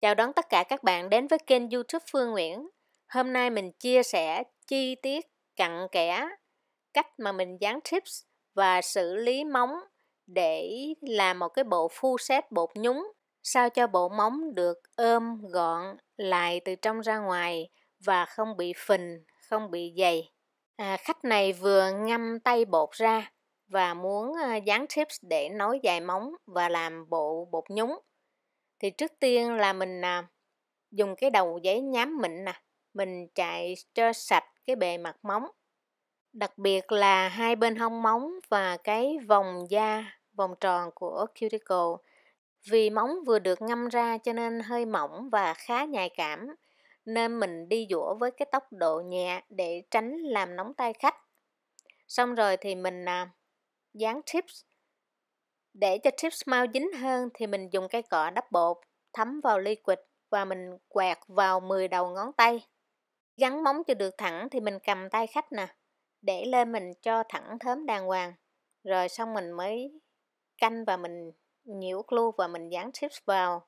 Chào đón tất cả các bạn đến với kênh youtube Phương Nguyễn Hôm nay mình chia sẻ chi tiết cặn kẽ cách mà mình dán tips và xử lý móng để làm một cái bộ phu set bột nhúng sao cho bộ móng được ôm gọn lại từ trong ra ngoài và không bị phình, không bị dày. À, khách này vừa ngâm tay bột ra và muốn à, dán tips để nối dài móng và làm bộ bột nhúng thì trước tiên là mình à, dùng cái đầu giấy nhám mịn nè mình chạy cho sạch cái bề mặt móng đặc biệt là hai bên hông móng và cái vòng da vòng tròn của cuticle vì móng vừa được ngâm ra cho nên hơi mỏng và khá nhạy cảm nên mình đi dũa với cái tốc độ nhẹ để tránh làm nóng tay khách xong rồi thì mình à, dán tips để cho chips mau dính hơn thì mình dùng cái cọ đắp bột, thấm vào ly quịch và mình quẹt vào 10 đầu ngón tay. Gắn móng cho được thẳng thì mình cầm tay khách nè, để lên mình cho thẳng thớm đàng hoàng. Rồi xong mình mới canh và mình nhiễu glue và mình dán chips vào.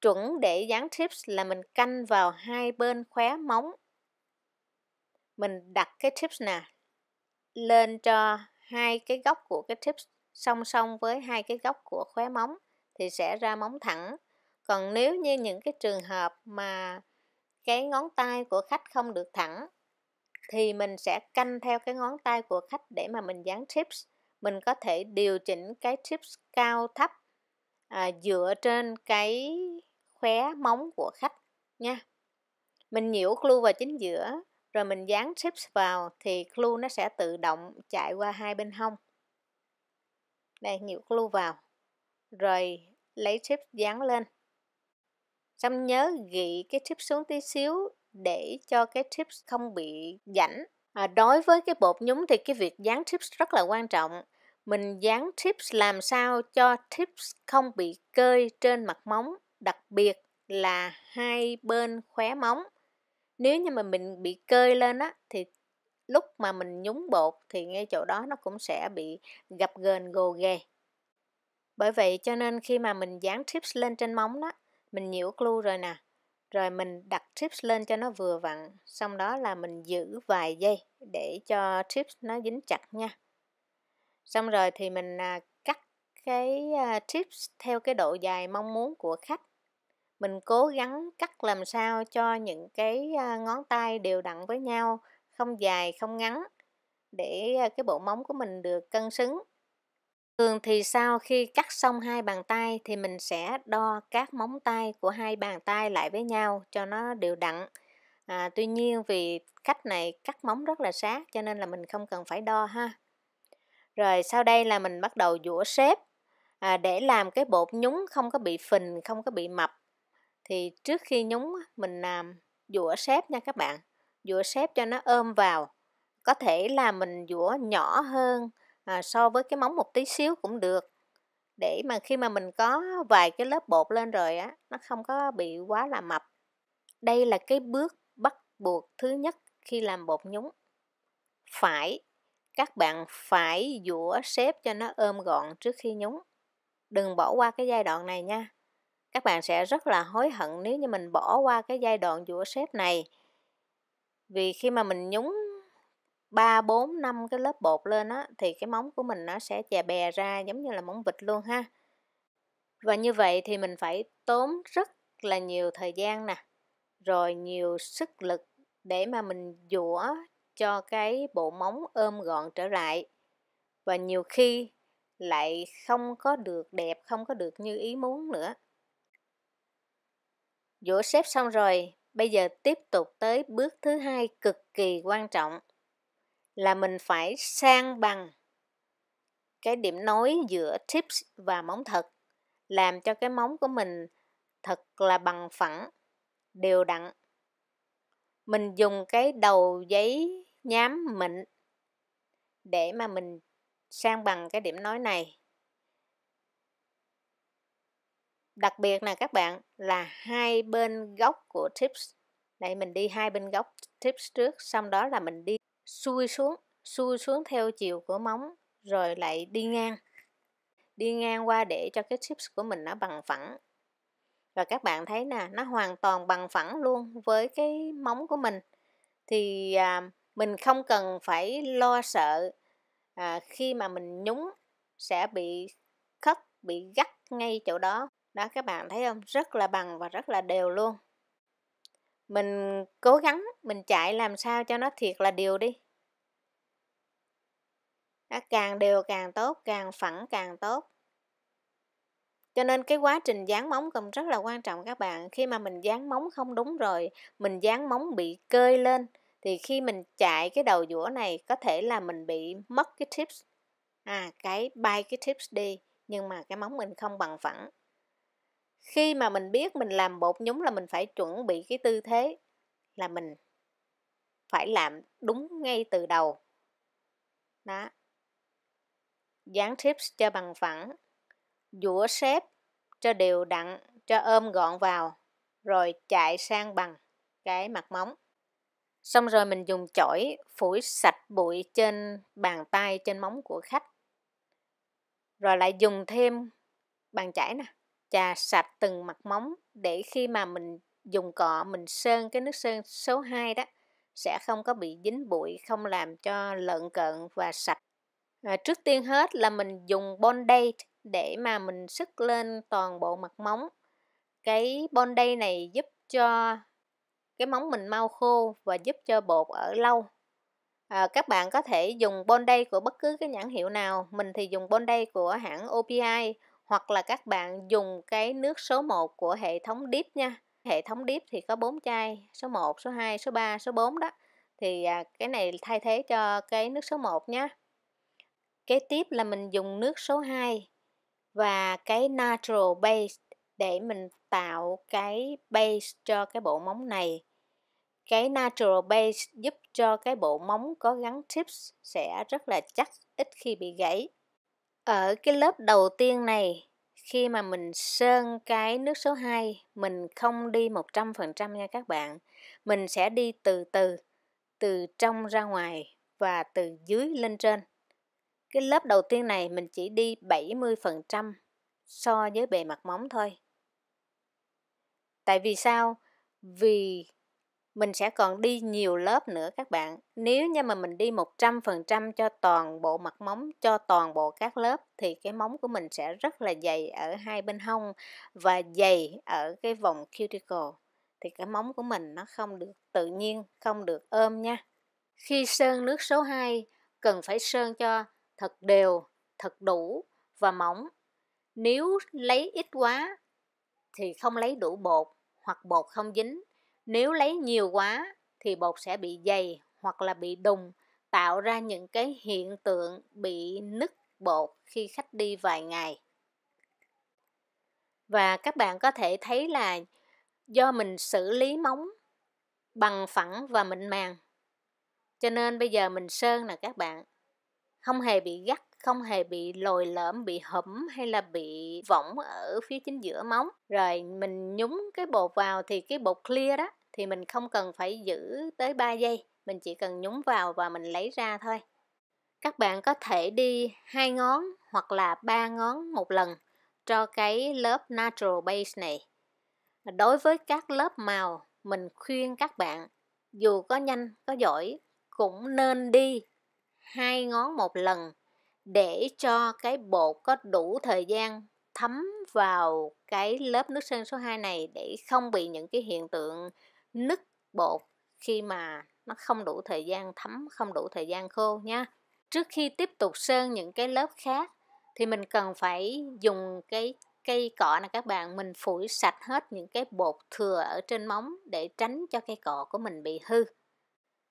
Chuẩn để dán chips là mình canh vào hai bên khóe móng. Mình đặt cái chips nè lên cho hai cái góc của cái chips song song với hai cái góc của khóe móng thì sẽ ra móng thẳng còn nếu như những cái trường hợp mà cái ngón tay của khách không được thẳng thì mình sẽ canh theo cái ngón tay của khách để mà mình dán tips mình có thể điều chỉnh cái tips cao thấp à, dựa trên cái khóe móng của khách nha mình nhiễu glue vào chính giữa rồi mình dán tips vào thì glue nó sẽ tự động chạy qua hai bên hông đây nhiều glue vào rồi lấy chip dán lên xong nhớ gị cái chip xuống tí xíu để cho cái chip không bị rảnh à, đối với cái bột nhúng thì cái việc dán chip rất là quan trọng mình dán chip làm sao cho chip không bị cơi trên mặt móng đặc biệt là hai bên khóe móng nếu như mà mình bị cơi lên á thì lúc mà mình nhúng bột thì ngay chỗ đó nó cũng sẽ bị gập gờn gồ ghề bởi vậy cho nên khi mà mình dán tips lên trên móng đó mình nhiễu glue rồi nè rồi mình đặt tips lên cho nó vừa vặn xong đó là mình giữ vài giây để cho tips nó dính chặt nha xong rồi thì mình à, cắt cái tips à, theo cái độ dài mong muốn của khách mình cố gắng cắt làm sao cho những cái à, ngón tay đều đặn với nhau không dài không ngắn để cái bộ móng của mình được cân xứng thường thì sau khi cắt xong hai bàn tay thì mình sẽ đo các móng tay của hai bàn tay lại với nhau cho nó đều đặn à, tuy nhiên vì cách này cắt móng rất là sát cho nên là mình không cần phải đo ha rồi sau đây là mình bắt đầu dũa xếp à, để làm cái bột nhúng không có bị phình không có bị mập thì trước khi nhúng mình làm dũa xếp nha các bạn dũa xếp cho nó ôm vào có thể là mình dũa nhỏ hơn à, so với cái móng một tí xíu cũng được để mà khi mà mình có vài cái lớp bột lên rồi á nó không có bị quá là mập đây là cái bước bắt buộc thứ nhất khi làm bột nhúng phải các bạn phải dũa xếp cho nó ôm gọn trước khi nhúng đừng bỏ qua cái giai đoạn này nha các bạn sẽ rất là hối hận nếu như mình bỏ qua cái giai đoạn dũa xếp này vì khi mà mình nhúng 3 4 5 cái lớp bột lên á thì cái móng của mình nó sẽ chè bè ra giống như là móng vịt luôn ha. Và như vậy thì mình phải tốn rất là nhiều thời gian nè, rồi nhiều sức lực để mà mình dũa cho cái bộ móng ôm gọn trở lại. Và nhiều khi lại không có được đẹp, không có được như ý muốn nữa. Dũa xếp xong rồi, Bây giờ tiếp tục tới bước thứ hai cực kỳ quan trọng là mình phải sang bằng cái điểm nối giữa tips và móng thật làm cho cái móng của mình thật là bằng phẳng đều đặn mình dùng cái đầu giấy nhám mịn để mà mình sang bằng cái điểm nối này đặc biệt là các bạn là hai bên góc của tips này mình đi hai bên góc tips trước xong đó là mình đi xuôi xuống xuôi xuống theo chiều của móng rồi lại đi ngang đi ngang qua để cho cái tips của mình nó bằng phẳng và các bạn thấy nè nó hoàn toàn bằng phẳng luôn với cái móng của mình thì à, mình không cần phải lo sợ à, khi mà mình nhúng sẽ bị khất bị gắt ngay chỗ đó đó các bạn thấy không rất là bằng và rất là đều luôn mình cố gắng mình chạy làm sao cho nó thiệt là đều đi đó, càng đều càng tốt càng phẳng càng tốt cho nên cái quá trình dán móng cũng rất là quan trọng các bạn khi mà mình dán móng không đúng rồi mình dán móng bị cơi lên thì khi mình chạy cái đầu dũa này có thể là mình bị mất cái tips à cái bay cái tips đi nhưng mà cái móng mình không bằng phẳng khi mà mình biết mình làm bột nhúng là mình phải chuẩn bị cái tư thế là mình phải làm đúng ngay từ đầu đó dán tips cho bằng phẳng dũa xếp cho đều đặn cho ôm gọn vào rồi chạy sang bằng cái mặt móng xong rồi mình dùng chổi phủi sạch bụi trên bàn tay trên móng của khách rồi lại dùng thêm bàn chải nè chà sạch từng mặt móng để khi mà mình dùng cọ mình sơn cái nước sơn số 2 đó sẽ không có bị dính bụi không làm cho lợn cợn và sạch à, trước tiên hết là mình dùng bondage để mà mình sức lên toàn bộ mặt móng cái bondage này giúp cho cái móng mình mau khô và giúp cho bột ở lâu à, các bạn có thể dùng bondage của bất cứ cái nhãn hiệu nào mình thì dùng bondage của hãng OPI hoặc là các bạn dùng cái nước số 1 của hệ thống DIP nha hệ thống DIP thì có 4 chai số 1 số 2 số 3 số 4 đó thì à, cái này thay thế cho cái nước số 1 nhé kế tiếp là mình dùng nước số 2 và cái natural base để mình tạo cái base cho cái bộ móng này cái natural base giúp cho cái bộ móng có gắn tips sẽ rất là chắc ít khi bị gãy ở cái lớp đầu tiên này, khi mà mình sơn cái nước số 2, mình không đi 100% nha các bạn. Mình sẽ đi từ từ, từ trong ra ngoài và từ dưới lên trên. Cái lớp đầu tiên này mình chỉ đi 70% so với bề mặt móng thôi. Tại vì sao? Vì mình sẽ còn đi nhiều lớp nữa các bạn. Nếu như mà mình đi 100% cho toàn bộ mặt móng, cho toàn bộ các lớp thì cái móng của mình sẽ rất là dày ở hai bên hông và dày ở cái vòng cuticle. Thì cái móng của mình nó không được tự nhiên, không được ôm nha. Khi sơn nước số 2, cần phải sơn cho thật đều, thật đủ và mỏng. Nếu lấy ít quá thì không lấy đủ bột hoặc bột không dính nếu lấy nhiều quá thì bột sẽ bị dày hoặc là bị đùng, tạo ra những cái hiện tượng bị nứt bột khi khách đi vài ngày. Và các bạn có thể thấy là do mình xử lý móng bằng phẳng và mịn màng. Cho nên bây giờ mình sơn nè các bạn. Không hề bị gắt, không hề bị lồi lõm, bị hẩm hay là bị võng ở phía chính giữa móng. Rồi mình nhúng cái bột vào thì cái bột clear đó thì mình không cần phải giữ tới 3 giây mình chỉ cần nhúng vào và mình lấy ra thôi các bạn có thể đi hai ngón hoặc là ba ngón một lần cho cái lớp natural base này đối với các lớp màu mình khuyên các bạn dù có nhanh có giỏi cũng nên đi hai ngón một lần để cho cái bột có đủ thời gian thấm vào cái lớp nước sơn số 2 này để không bị những cái hiện tượng nứt bột khi mà nó không đủ thời gian thấm không đủ thời gian khô nha trước khi tiếp tục sơn những cái lớp khác thì mình cần phải dùng cái cây cọ này các bạn mình phủi sạch hết những cái bột thừa ở trên móng để tránh cho cây cọ của mình bị hư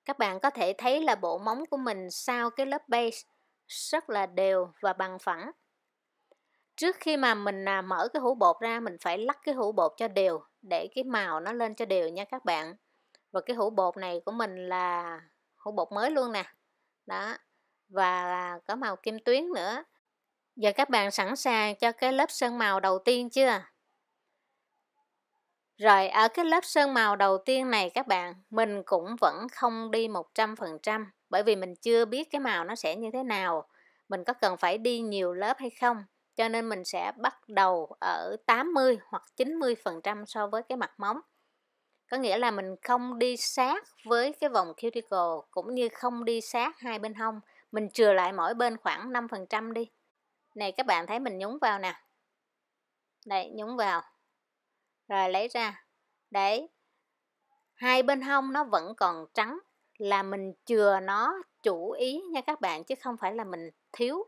các bạn có thể thấy là bộ móng của mình sau cái lớp base rất là đều và bằng phẳng trước khi mà mình à, mở cái hũ bột ra mình phải lắc cái hũ bột cho đều để cái màu nó lên cho đều nha các bạn và cái hũ bột này của mình là hũ bột mới luôn nè đó và có màu kim tuyến nữa giờ các bạn sẵn sàng cho cái lớp sơn màu đầu tiên chưa rồi ở cái lớp sơn màu đầu tiên này các bạn mình cũng vẫn không đi một trăm phần trăm bởi vì mình chưa biết cái màu nó sẽ như thế nào mình có cần phải đi nhiều lớp hay không cho nên mình sẽ bắt đầu ở 80 hoặc 90 phần trăm so với cái mặt móng có nghĩa là mình không đi sát với cái vòng cuticle cũng như không đi sát hai bên hông mình chừa lại mỗi bên khoảng 5 phần trăm đi này các bạn thấy mình nhúng vào nè đây nhúng vào rồi lấy ra đấy hai bên hông nó vẫn còn trắng là mình chừa nó chủ ý nha các bạn chứ không phải là mình thiếu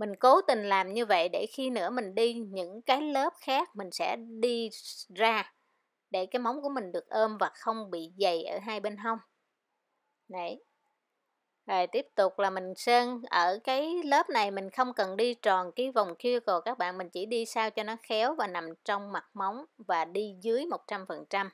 mình cố tình làm như vậy để khi nữa mình đi những cái lớp khác mình sẽ đi ra để cái móng của mình được ôm và không bị dày ở hai bên hông đấy rồi tiếp tục là mình sơn ở cái lớp này mình không cần đi tròn cái vòng kia cồ các bạn mình chỉ đi sao cho nó khéo và nằm trong mặt móng và đi dưới 100%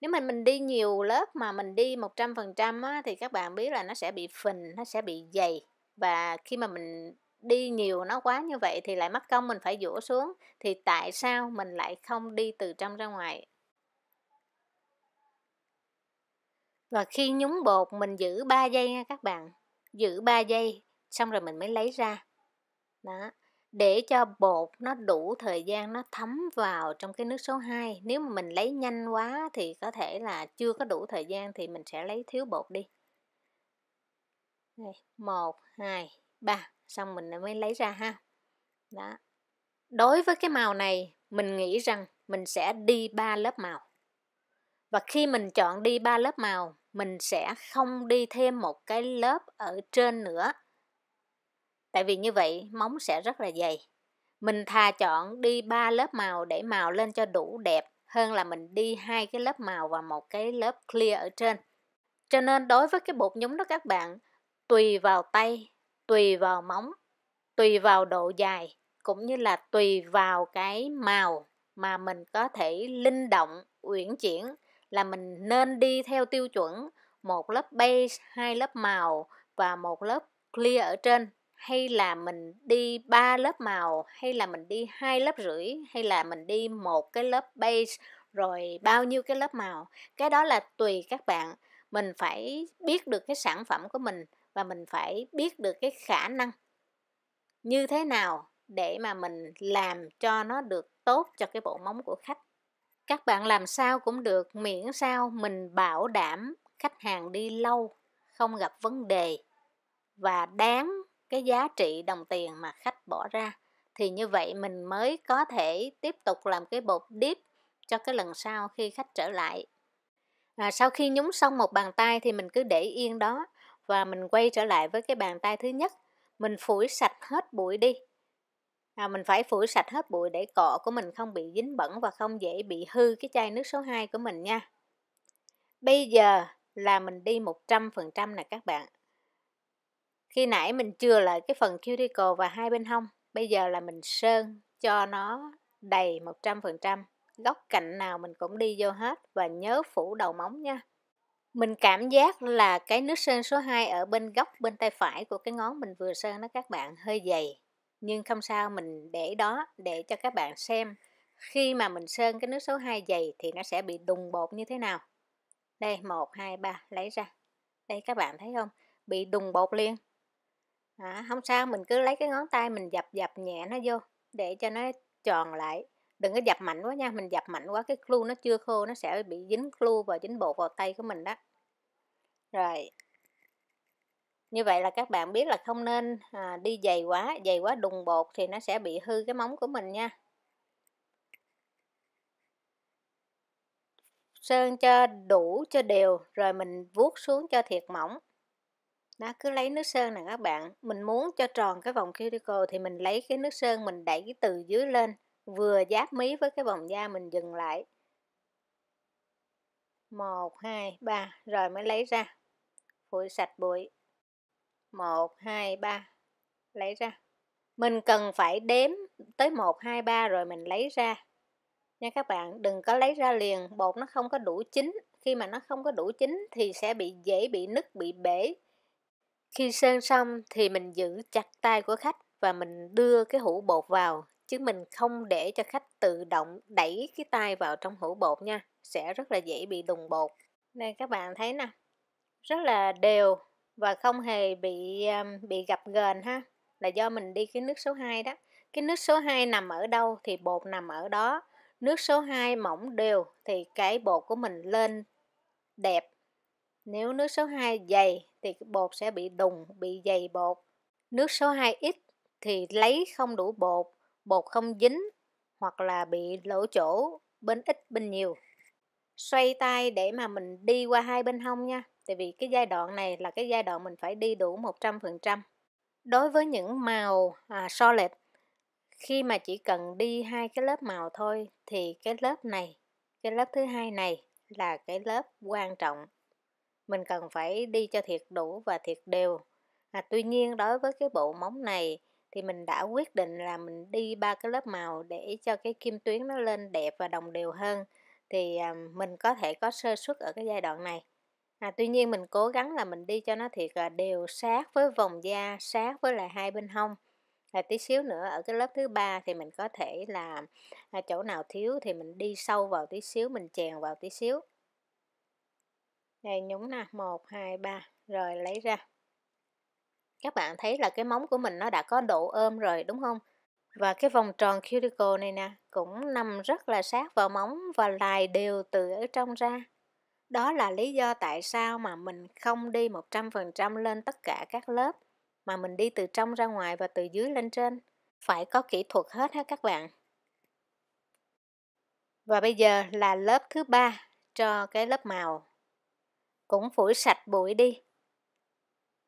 nếu mà mình đi nhiều lớp mà mình đi 100% á, thì các bạn biết là nó sẽ bị phình nó sẽ bị dày và khi mà mình đi nhiều nó quá như vậy thì lại mất công mình phải dũa xuống thì tại sao mình lại không đi từ trong ra ngoài và khi nhúng bột mình giữ 3 giây nha các bạn giữ 3 giây xong rồi mình mới lấy ra đó để cho bột nó đủ thời gian nó thấm vào trong cái nước số 2 nếu mà mình lấy nhanh quá thì có thể là chưa có đủ thời gian thì mình sẽ lấy thiếu bột đi 1, 2, 3 xong mình mới lấy ra ha đó đối với cái màu này mình nghĩ rằng mình sẽ đi ba lớp màu và khi mình chọn đi ba lớp màu mình sẽ không đi thêm một cái lớp ở trên nữa tại vì như vậy móng sẽ rất là dày mình thà chọn đi ba lớp màu để màu lên cho đủ đẹp hơn là mình đi hai cái lớp màu và một cái lớp clear ở trên cho nên đối với cái bột nhúng đó các bạn tùy vào tay tùy vào móng tùy vào độ dài cũng như là tùy vào cái màu mà mình có thể linh động uyển chuyển là mình nên đi theo tiêu chuẩn một lớp base hai lớp màu và một lớp clear ở trên hay là mình đi ba lớp màu hay là mình đi hai lớp rưỡi hay là mình đi một cái lớp base rồi bao nhiêu cái lớp màu cái đó là tùy các bạn mình phải biết được cái sản phẩm của mình và mình phải biết được cái khả năng như thế nào để mà mình làm cho nó được tốt cho cái bộ móng của khách các bạn làm sao cũng được miễn sao mình bảo đảm khách hàng đi lâu không gặp vấn đề và đáng cái giá trị đồng tiền mà khách bỏ ra thì như vậy mình mới có thể tiếp tục làm cái bột deep cho cái lần sau khi khách trở lại à, sau khi nhúng xong một bàn tay thì mình cứ để yên đó và mình quay trở lại với cái bàn tay thứ nhất mình phủi sạch hết bụi đi à, mình phải phủi sạch hết bụi để cọ của mình không bị dính bẩn và không dễ bị hư cái chai nước số 2 của mình nha bây giờ là mình đi 100% nè các bạn khi nãy mình chưa lại cái phần cuticle và hai bên hông bây giờ là mình sơn cho nó đầy 100% góc cạnh nào mình cũng đi vô hết và nhớ phủ đầu móng nha mình cảm giác là cái nước sơn số 2 ở bên góc bên tay phải của cái ngón mình vừa sơn nó các bạn hơi dày nhưng không sao mình để đó để cho các bạn xem khi mà mình sơn cái nước số 2 dày thì nó sẽ bị đùng bột như thế nào đây 1 2 3 lấy ra đây các bạn thấy không bị đùng bột liền à, không sao mình cứ lấy cái ngón tay mình dập dập nhẹ nó vô để cho nó tròn lại đừng có dập mạnh quá nha mình dập mạnh quá cái glue nó chưa khô nó sẽ bị dính glue và dính bột vào tay của mình đó rồi như vậy là các bạn biết là không nên à, đi dày quá dày quá đùng bột thì nó sẽ bị hư cái móng của mình nha sơn cho đủ cho đều rồi mình vuốt xuống cho thiệt mỏng nó cứ lấy nước sơn nè các bạn mình muốn cho tròn cái vòng cuticle thì mình lấy cái nước sơn mình đẩy từ dưới lên vừa giáp mí với cái vòng da mình dừng lại một hai ba rồi mới lấy ra phủi sạch bụi. 1, 2, 3. Lấy ra. Mình cần phải đếm tới 1, 2, 3 rồi mình lấy ra. Nha các bạn, đừng có lấy ra liền, bột nó không có đủ chín. Khi mà nó không có đủ chín thì sẽ bị dễ bị nứt, bị bể. Khi sơn xong thì mình giữ chặt tay của khách và mình đưa cái hũ bột vào chứ mình không để cho khách tự động đẩy cái tay vào trong hũ bột nha sẽ rất là dễ bị đùng bột đây các bạn thấy nè rất là đều và không hề bị bị gặp gờn ha là do mình đi cái nước số 2 đó cái nước số 2 nằm ở đâu thì bột nằm ở đó nước số 2 mỏng đều thì cái bột của mình lên đẹp nếu nước số 2 dày thì bột sẽ bị đùng bị dày bột nước số 2 ít thì lấy không đủ bột bột không dính hoặc là bị lỗ chỗ bên ít bên nhiều xoay tay để mà mình đi qua hai bên hông nha tại vì cái giai đoạn này là cái giai đoạn mình phải đi đủ 100%. Đối với những màu à, solid khi mà chỉ cần đi hai cái lớp màu thôi thì cái lớp này, cái lớp thứ hai này là cái lớp quan trọng. Mình cần phải đi cho thiệt đủ và thiệt đều. À, tuy nhiên đối với cái bộ móng này thì mình đã quyết định là mình đi ba cái lớp màu để cho cái kim tuyến nó lên đẹp và đồng đều hơn thì à, mình có thể có sơ suất ở cái giai đoạn này à, tuy nhiên mình cố gắng là mình đi cho nó thiệt là đều sát với vòng da sát với lại hai bên hông à, tí xíu nữa ở cái lớp thứ ba thì mình có thể là à, chỗ nào thiếu thì mình đi sâu vào tí xíu mình chèn vào tí xíu đây nhúng nè 1 2 3 rồi lấy ra các bạn thấy là cái móng của mình nó đã có độ ôm rồi đúng không và cái vòng tròn cuticle này nè cũng nằm rất là sát vào móng và lại đều từ ở trong ra đó là lý do tại sao mà mình không đi 100% lên tất cả các lớp, mà mình đi từ trong ra ngoài và từ dưới lên trên. Phải có kỹ thuật hết ha các bạn. Và bây giờ là lớp thứ ba cho cái lớp màu. Cũng phủi sạch bụi đi.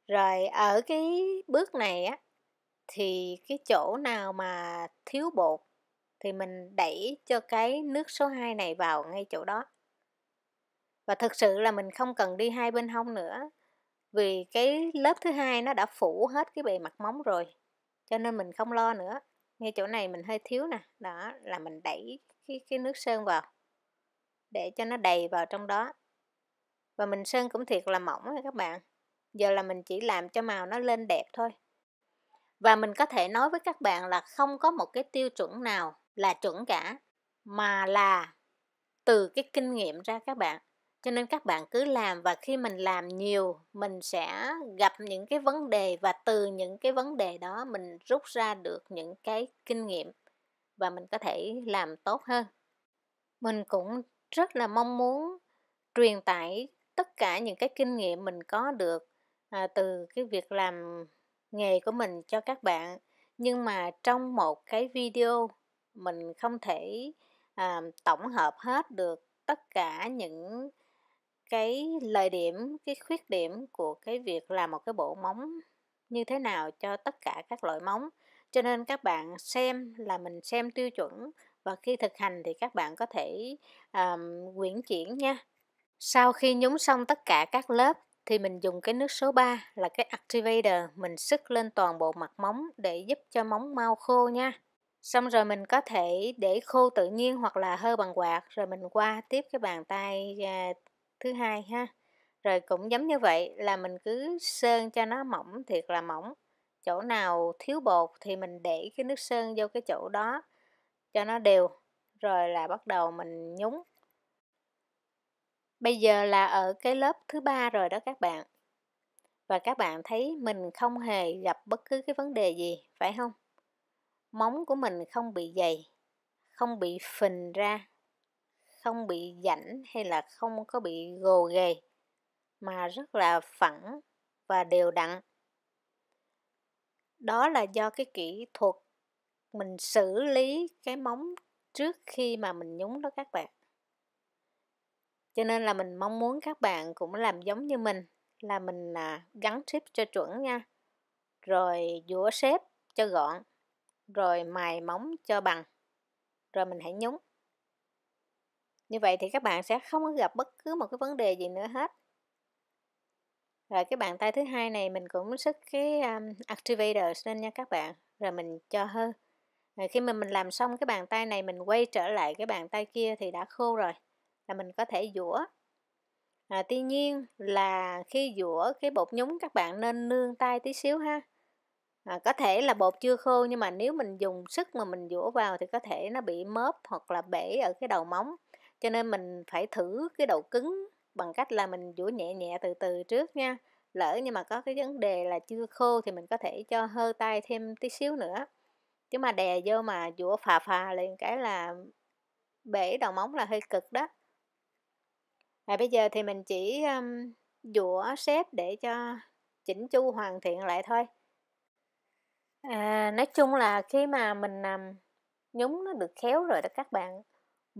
Rồi ở cái bước này á, thì cái chỗ nào mà thiếu bột thì mình đẩy cho cái nước số 2 này vào ngay chỗ đó và thực sự là mình không cần đi hai bên hông nữa vì cái lớp thứ hai nó đã phủ hết cái bề mặt móng rồi cho nên mình không lo nữa ngay chỗ này mình hơi thiếu nè đó là mình đẩy cái, cái nước sơn vào để cho nó đầy vào trong đó và mình sơn cũng thiệt là mỏng nha các bạn giờ là mình chỉ làm cho màu nó lên đẹp thôi và mình có thể nói với các bạn là không có một cái tiêu chuẩn nào là chuẩn cả mà là từ cái kinh nghiệm ra các bạn cho nên các bạn cứ làm và khi mình làm nhiều mình sẽ gặp những cái vấn đề và từ những cái vấn đề đó mình rút ra được những cái kinh nghiệm và mình có thể làm tốt hơn mình cũng rất là mong muốn truyền tải tất cả những cái kinh nghiệm mình có được à, từ cái việc làm nghề của mình cho các bạn nhưng mà trong một cái video mình không thể à, tổng hợp hết được tất cả những cái lợi điểm cái khuyết điểm của cái việc làm một cái bộ móng như thế nào cho tất cả các loại móng cho nên các bạn xem là mình xem tiêu chuẩn và khi thực hành thì các bạn có thể um, quyển chuyển nha sau khi nhúng xong tất cả các lớp thì mình dùng cái nước số 3 là cái activator mình sức lên toàn bộ mặt móng để giúp cho móng mau khô nha xong rồi mình có thể để khô tự nhiên hoặc là hơi bằng quạt rồi mình qua tiếp cái bàn tay à, thứ hai ha rồi cũng giống như vậy là mình cứ sơn cho nó mỏng thiệt là mỏng chỗ nào thiếu bột thì mình để cái nước sơn vô cái chỗ đó cho nó đều rồi là bắt đầu mình nhúng bây giờ là ở cái lớp thứ ba rồi đó các bạn và các bạn thấy mình không hề gặp bất cứ cái vấn đề gì phải không móng của mình không bị dày không bị phình ra không bị dảnh hay là không có bị gồ ghề mà rất là phẳng và đều đặn đó là do cái kỹ thuật mình xử lý cái móng trước khi mà mình nhúng đó các bạn cho nên là mình mong muốn các bạn cũng làm giống như mình là mình à, gắn tip cho chuẩn nha rồi dũa xếp cho gọn rồi mài móng cho bằng rồi mình hãy nhúng như vậy thì các bạn sẽ không có gặp bất cứ một cái vấn đề gì nữa hết rồi cái bàn tay thứ hai này mình cũng sức cái um, activators lên nha các bạn rồi mình cho hơn rồi khi mà mình làm xong cái bàn tay này mình quay trở lại cái bàn tay kia thì đã khô rồi là mình có thể dũa à, tuy nhiên là khi dũa cái bột nhúng các bạn nên nương tay tí xíu ha à, có thể là bột chưa khô nhưng mà nếu mình dùng sức mà mình dũa vào thì có thể nó bị mớp hoặc là bể ở cái đầu móng cho nên mình phải thử cái độ cứng bằng cách là mình duỗi nhẹ nhẹ từ từ trước nha lỡ nhưng mà có cái vấn đề là chưa khô thì mình có thể cho hơ tay thêm tí xíu nữa chứ mà đè vô mà dũa phà phà liền cái là bể đầu móng là hơi cực đó và bây giờ thì mình chỉ um, xếp để cho chỉnh chu hoàn thiện lại thôi à, nói chung là khi mà mình um, nhúng nó được khéo rồi đó các bạn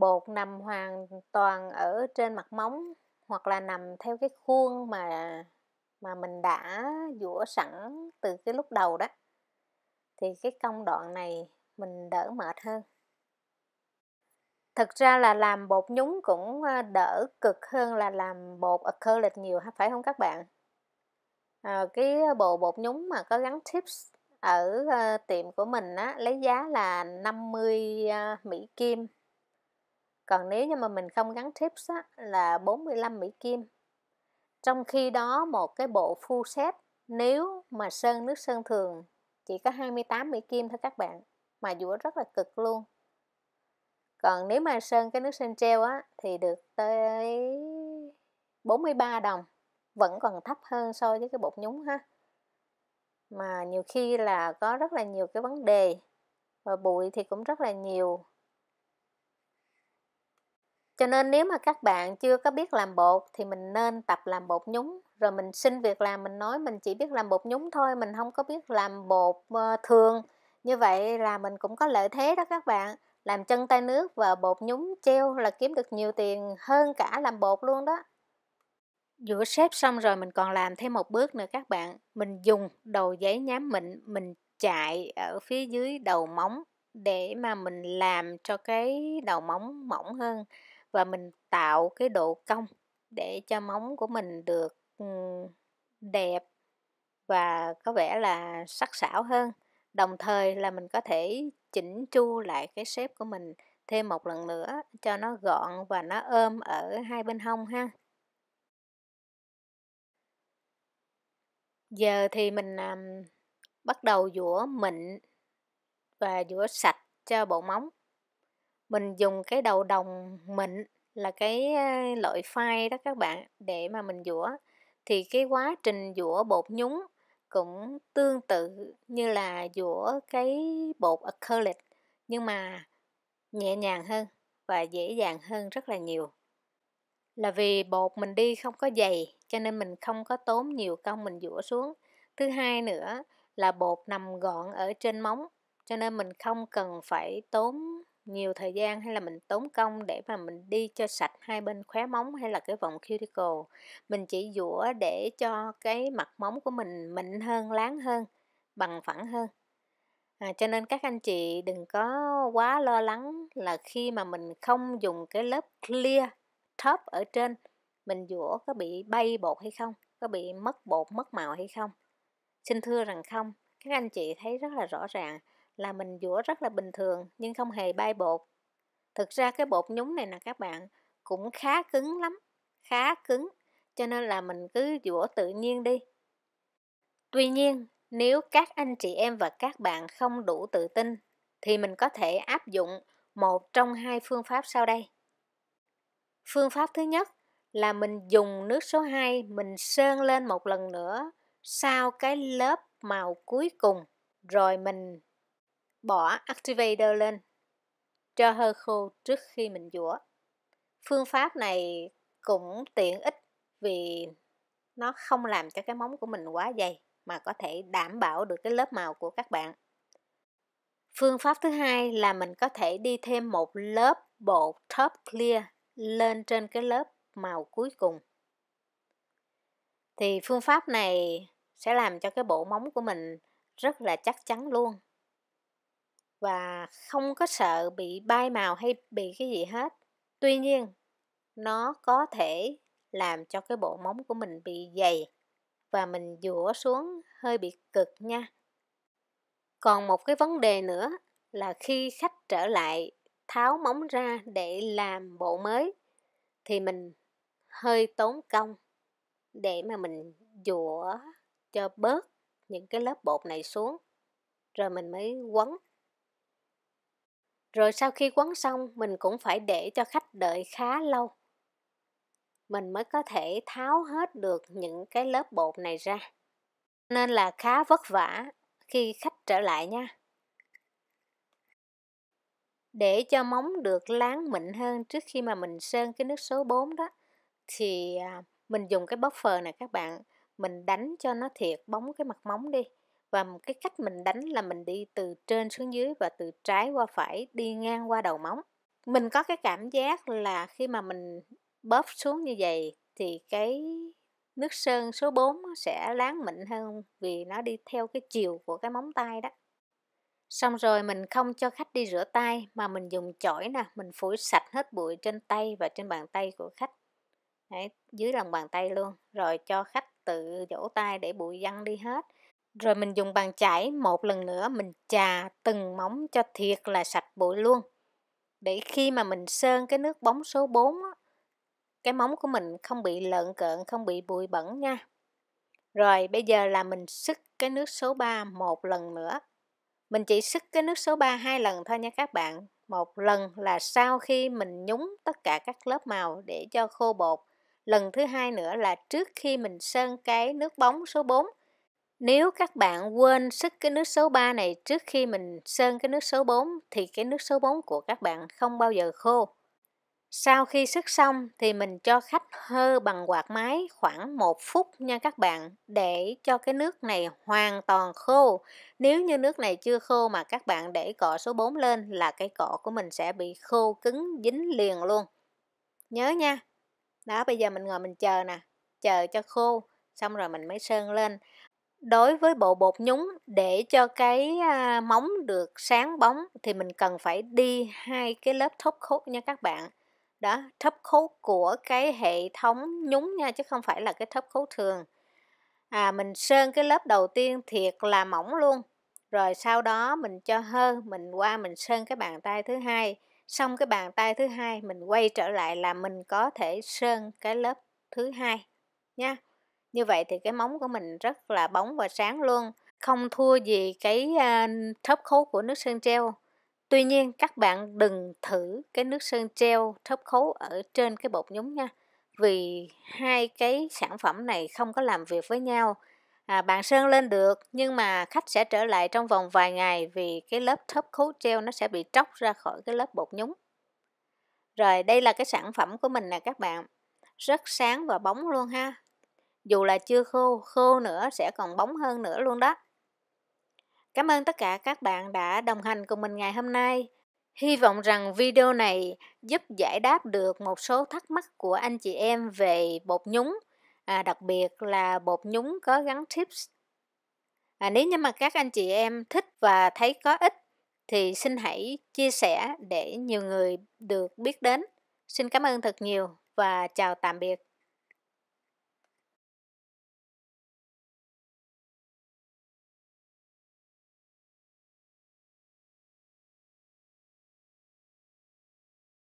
bột nằm hoàn toàn ở trên mặt móng hoặc là nằm theo cái khuôn mà mà mình đã dũa sẵn từ cái lúc đầu đó thì cái công đoạn này mình đỡ mệt hơn thực ra là làm bột nhúng cũng ờ, đỡ cực hơn là làm bột acrylic nhiều phải không các bạn à, cái bộ bột nhúng mà có gắn tips ở uh, tiệm của mình á lấy giá là 50 uh, Mỹ Kim còn nếu như mà mình không gắn tips á, là 45 Mỹ Kim trong khi đó một cái bộ full set nếu mà sơn nước sơn thường chỉ có 28 Mỹ Kim thôi các bạn mà dũa rất là cực luôn còn nếu mà sơn cái nước sơn treo á thì được tới 43 đồng vẫn còn thấp hơn so với cái bột nhúng ha mà nhiều khi là có rất là nhiều cái vấn đề và bụi thì cũng rất là nhiều cho nên nếu mà các bạn chưa có biết làm bột thì mình nên tập làm bột nhúng rồi mình xin việc làm mình nói mình chỉ biết làm bột nhúng thôi mình không có biết làm bột ờ, thường như vậy là mình cũng có lợi thế đó các bạn làm chân tay nước và bột nhúng treo là kiếm được nhiều tiền hơn cả làm bột luôn đó giữa xếp xong rồi mình còn làm thêm một bước nữa các bạn mình dùng đầu giấy nhám mịn mình chạy ở phía dưới đầu móng để mà mình làm cho cái đầu móng mỏng hơn và mình tạo cái độ cong để cho móng của mình được ừ, đẹp và có vẻ là sắc sảo hơn đồng thời là mình có thể chỉnh chu lại cái xếp của mình thêm một lần nữa cho nó gọn và nó ôm ở hai bên hông ha giờ thì mình um, bắt đầu dũa mịn và dũa sạch cho bộ móng mình dùng cái đầu đồng mịn là cái loại phai đó các bạn để mà mình dũa thì cái quá trình dũa bột nhúng cũng tương tự như là dũa cái bột acrylic nhưng mà nhẹ nhàng hơn và dễ dàng hơn rất là nhiều là vì bột mình đi không có dày cho nên mình không có tốn nhiều công mình dũa xuống thứ hai nữa là bột nằm gọn ở trên móng cho nên mình không cần phải tốn nhiều thời gian hay là mình tốn công để mà mình đi cho sạch hai bên khóe móng hay là cái vòng cuticle mình chỉ dũa để cho cái mặt móng của mình mịn hơn láng hơn bằng phẳng hơn à, cho nên các anh chị đừng có quá lo lắng là khi mà mình không dùng cái lớp clear top ở trên mình dũa có bị bay bột hay không có bị mất bột mất màu hay không xin thưa rằng không các anh chị thấy rất là rõ ràng là mình giũa rất là bình thường nhưng không hề bay bột. Thực ra cái bột nhúng này nè các bạn cũng khá cứng lắm, khá cứng cho nên là mình cứ giũa tự nhiên đi. Tuy nhiên, nếu các anh chị em và các bạn không đủ tự tin thì mình có thể áp dụng một trong hai phương pháp sau đây. Phương pháp thứ nhất là mình dùng nước số 2 mình sơn lên một lần nữa sau cái lớp màu cuối cùng rồi mình Bỏ Activator lên cho hơi khô trước khi mình dũa. Phương pháp này cũng tiện ích vì nó không làm cho cái móng của mình quá dày mà có thể đảm bảo được cái lớp màu của các bạn. Phương pháp thứ hai là mình có thể đi thêm một lớp bột top clear lên trên cái lớp màu cuối cùng. Thì phương pháp này sẽ làm cho cái bộ móng của mình rất là chắc chắn luôn và không có sợ bị bay màu hay bị cái gì hết tuy nhiên nó có thể làm cho cái bộ móng của mình bị dày và mình dũa xuống hơi bị cực nha còn một cái vấn đề nữa là khi khách trở lại tháo móng ra để làm bộ mới thì mình hơi tốn công để mà mình dũa cho bớt những cái lớp bột này xuống rồi mình mới quấn rồi sau khi quấn xong, mình cũng phải để cho khách đợi khá lâu. Mình mới có thể tháo hết được những cái lớp bột này ra. Nên là khá vất vả khi khách trở lại nha. Để cho móng được láng mịn hơn trước khi mà mình sơn cái nước số 4 đó, thì à, mình dùng cái phờ này các bạn, mình đánh cho nó thiệt bóng cái mặt móng đi và cái cách mình đánh là mình đi từ trên xuống dưới và từ trái qua phải đi ngang qua đầu móng mình có cái cảm giác là khi mà mình bóp xuống như vậy thì cái nước sơn số 4 sẽ láng mịn hơn vì nó đi theo cái chiều của cái móng tay đó xong rồi mình không cho khách đi rửa tay mà mình dùng chổi nè mình phủi sạch hết bụi trên tay và trên bàn tay của khách Đấy, dưới lòng bàn tay luôn rồi cho khách tự dỗ tay để bụi văng đi hết rồi mình dùng bàn chải một lần nữa mình chà từng móng cho thiệt là sạch bụi luôn. Để khi mà mình sơn cái nước bóng số 4 cái móng của mình không bị lợn cợn, không bị bụi bẩn nha. Rồi bây giờ là mình sức cái nước số 3 một lần nữa. Mình chỉ sức cái nước số 3 hai lần thôi nha các bạn. Một lần là sau khi mình nhúng tất cả các lớp màu để cho khô bột. Lần thứ hai nữa là trước khi mình sơn cái nước bóng số 4 nếu các bạn quên sức cái nước số 3 này trước khi mình sơn cái nước số 4 thì cái nước số 4 của các bạn không bao giờ khô. Sau khi sức xong thì mình cho khách hơ bằng quạt máy khoảng 1 phút nha các bạn để cho cái nước này hoàn toàn khô. Nếu như nước này chưa khô mà các bạn để cọ số 4 lên là cái cọ của mình sẽ bị khô cứng dính liền luôn. Nhớ nha. Đó bây giờ mình ngồi mình chờ nè, chờ cho khô xong rồi mình mới sơn lên đối với bộ bột nhúng để cho cái móng được sáng bóng thì mình cần phải đi hai cái lớp top coat nha các bạn đó top coat của cái hệ thống nhúng nha chứ không phải là cái top coat thường à mình sơn cái lớp đầu tiên thiệt là mỏng luôn rồi sau đó mình cho hơ mình qua mình sơn cái bàn tay thứ hai xong cái bàn tay thứ hai mình quay trở lại là mình có thể sơn cái lớp thứ hai nha như vậy thì cái móng của mình rất là bóng và sáng luôn không thua gì cái thớp khấu của nước sơn treo tuy nhiên các bạn đừng thử cái nước sơn treo thớp khấu ở trên cái bột nhúng nha vì hai cái sản phẩm này không có làm việc với nhau à, bạn sơn lên được nhưng mà khách sẽ trở lại trong vòng vài ngày vì cái lớp thớp khấu treo nó sẽ bị tróc ra khỏi cái lớp bột nhúng rồi đây là cái sản phẩm của mình nè các bạn rất sáng và bóng luôn ha dù là chưa khô khô nữa sẽ còn bóng hơn nữa luôn đó cảm ơn tất cả các bạn đã đồng hành cùng mình ngày hôm nay hy vọng rằng video này giúp giải đáp được một số thắc mắc của anh chị em về bột nhúng à, đặc biệt là bột nhúng có gắn tips à, nếu như mà các anh chị em thích và thấy có ích thì xin hãy chia sẻ để nhiều người được biết đến xin cảm ơn thật nhiều và chào tạm biệt